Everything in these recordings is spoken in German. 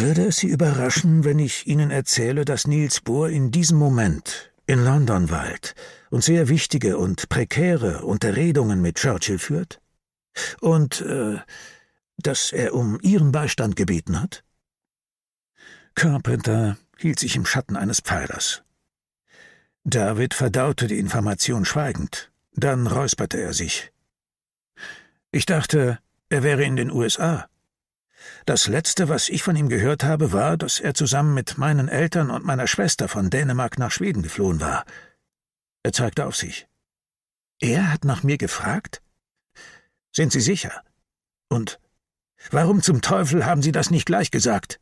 Würde es Sie überraschen, wenn ich Ihnen erzähle, dass Niels Bohr in diesem Moment in London weilt und sehr wichtige und prekäre Unterredungen mit Churchill führt? Und äh, dass er um Ihren Beistand gebeten hat? Carpenter hielt sich im Schatten eines Pfeilers. David verdaute die Information schweigend, dann räusperte er sich. Ich dachte, er wäre in den USA. Das Letzte, was ich von ihm gehört habe, war, dass er zusammen mit meinen Eltern und meiner Schwester von Dänemark nach Schweden geflohen war. Er zeigte auf sich. Er hat nach mir gefragt? Sind Sie sicher? Und warum zum Teufel haben Sie das nicht gleich gesagt?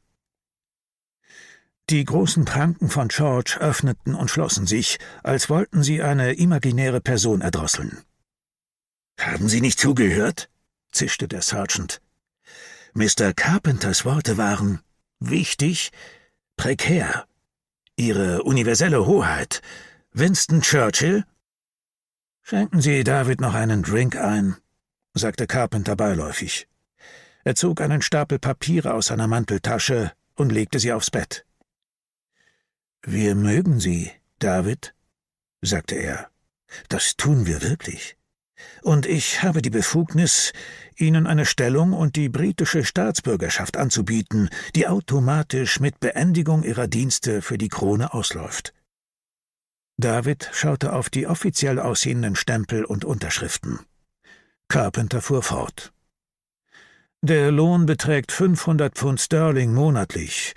Die großen Pranken von George öffneten und schlossen sich, als wollten sie eine imaginäre Person erdrosseln. Haben Sie nicht zugehört? zischte der Sergeant. Mr. Carpenters Worte waren wichtig, prekär. Ihre universelle Hoheit. Winston Churchill? Schenken Sie David noch einen Drink ein, sagte Carpenter beiläufig. Er zog einen Stapel Papiere aus seiner Manteltasche und legte sie aufs Bett. Wir mögen Sie, David, sagte er. Das tun wir wirklich. Und ich habe die Befugnis, Ihnen eine Stellung und die britische Staatsbürgerschaft anzubieten, die automatisch mit Beendigung Ihrer Dienste für die Krone ausläuft. David schaute auf die offiziell aussehenden Stempel und Unterschriften. Carpenter fuhr fort. Der Lohn beträgt 500 Pfund Sterling monatlich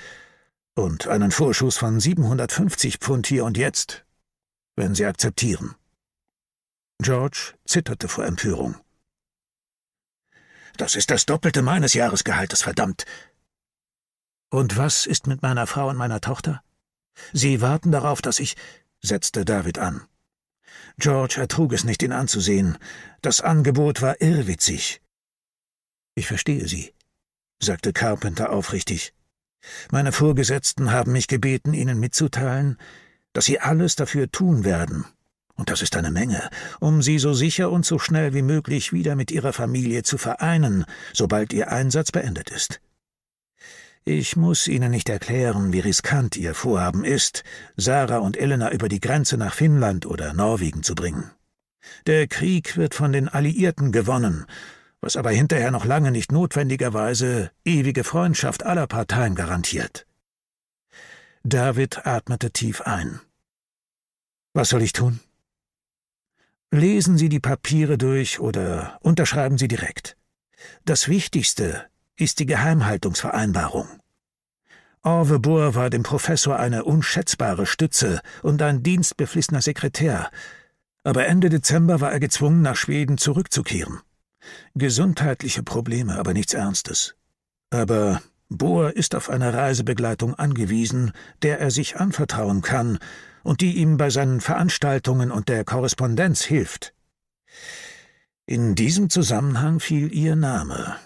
und einen Vorschuss von 750 Pfund hier und jetzt, wenn Sie akzeptieren. George zitterte vor Empörung. Das ist das Doppelte meines Jahresgehaltes, verdammt. Und was ist mit meiner Frau und meiner Tochter? Sie warten darauf, dass ich, setzte David an. George ertrug es nicht, ihn anzusehen. Das Angebot war irrwitzig. Ich verstehe Sie, sagte Carpenter aufrichtig. Meine Vorgesetzten haben mich gebeten, Ihnen mitzuteilen, dass Sie alles dafür tun werden, und das ist eine Menge, um sie so sicher und so schnell wie möglich wieder mit ihrer Familie zu vereinen, sobald ihr Einsatz beendet ist. Ich muss Ihnen nicht erklären, wie riskant Ihr Vorhaben ist, Sarah und Elena über die Grenze nach Finnland oder Norwegen zu bringen. Der Krieg wird von den Alliierten gewonnen, was aber hinterher noch lange nicht notwendigerweise ewige Freundschaft aller Parteien garantiert. David atmete tief ein. Was soll ich tun? Lesen Sie die Papiere durch oder unterschreiben Sie direkt. Das Wichtigste ist die Geheimhaltungsvereinbarung. Bohr war dem Professor eine unschätzbare Stütze und ein dienstbeflissener Sekretär, aber Ende Dezember war er gezwungen, nach Schweden zurückzukehren. Gesundheitliche Probleme, aber nichts Ernstes. Aber Bohr ist auf eine Reisebegleitung angewiesen, der er sich anvertrauen kann und die ihm bei seinen Veranstaltungen und der Korrespondenz hilft. In diesem Zusammenhang fiel ihr Name,